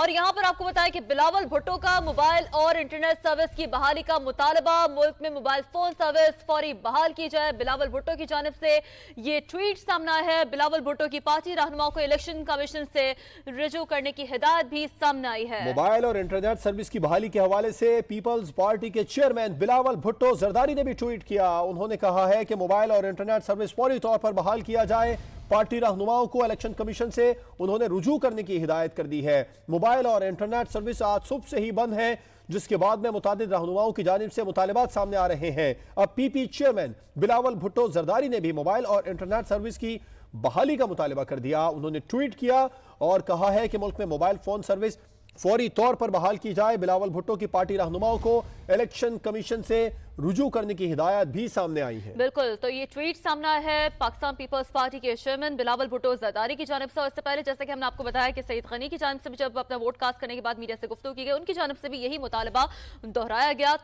और यहां पर आपको बताया कि बिलावल भुट्टो का मोबाइल और इंटरनेट सर्विस की बहाली का मुतालबा मुल्क में मोबाइल फोन सर्विस फौरी बहाल की जाए बिलावल भुट्टो की जानब से ये ट्वीट सामना है बिलावल भुट्टो की पार्टी रहनुमा को इलेक्शन कमीशन से रिजू करने की हिदायत भी सामने आई है मोबाइल और इंटरनेट सर्विस की बहाली के हवाले से पीपल्स पार्टी के चेयरमैन बिलावल भुट्टो जरदारी ने भी ट्वीट किया उन्होंने कहा है कि मोबाइल और इंटरनेट सर्विस फौरी तौर पर बहाल किया जाए पार्टी रहनुमाओं को इलेक्शन कमीशन से उन्होंने रुजू करने की हिदायत कर दी है मोबाइल और इंटरनेट सर्विस आज सुबह से ही बंद है जिसके बाद में मुताद रहनुमाओं की जानब से मुतालबात सामने आ रहे हैं अब पीपी चेयरमैन बिलावल भुट्टो जरदारी ने भी मोबाइल और इंटरनेट सर्विस की बहाली का मुतालबा कर दिया उन्होंने ट्वीट किया और कहा है कि मुल्क में मोबाइल फोन सर्विस फौरी तौर पर बहाल की जाए बिलावल भुट्टो की पार्टी रहनुमाओं को इलेक्शन कमीशन से रुजू करने की हिदायत भी सामने आई है बिल्कुल तो ये ट्वीट सामना है पाकिस्तान पीपल्स पार्टी के चेयरमैन बिलावल भुट्टो जरदारी की जानब से और इससे पहले जैसे कि हमने आपको बताया कि सईद खनी की जानब से भी जब अपना वोट कास्ट करने के बाद मीडिया से गुफ्तु की गई उनकी जानब से भी यही मुतालबा दोहराया गया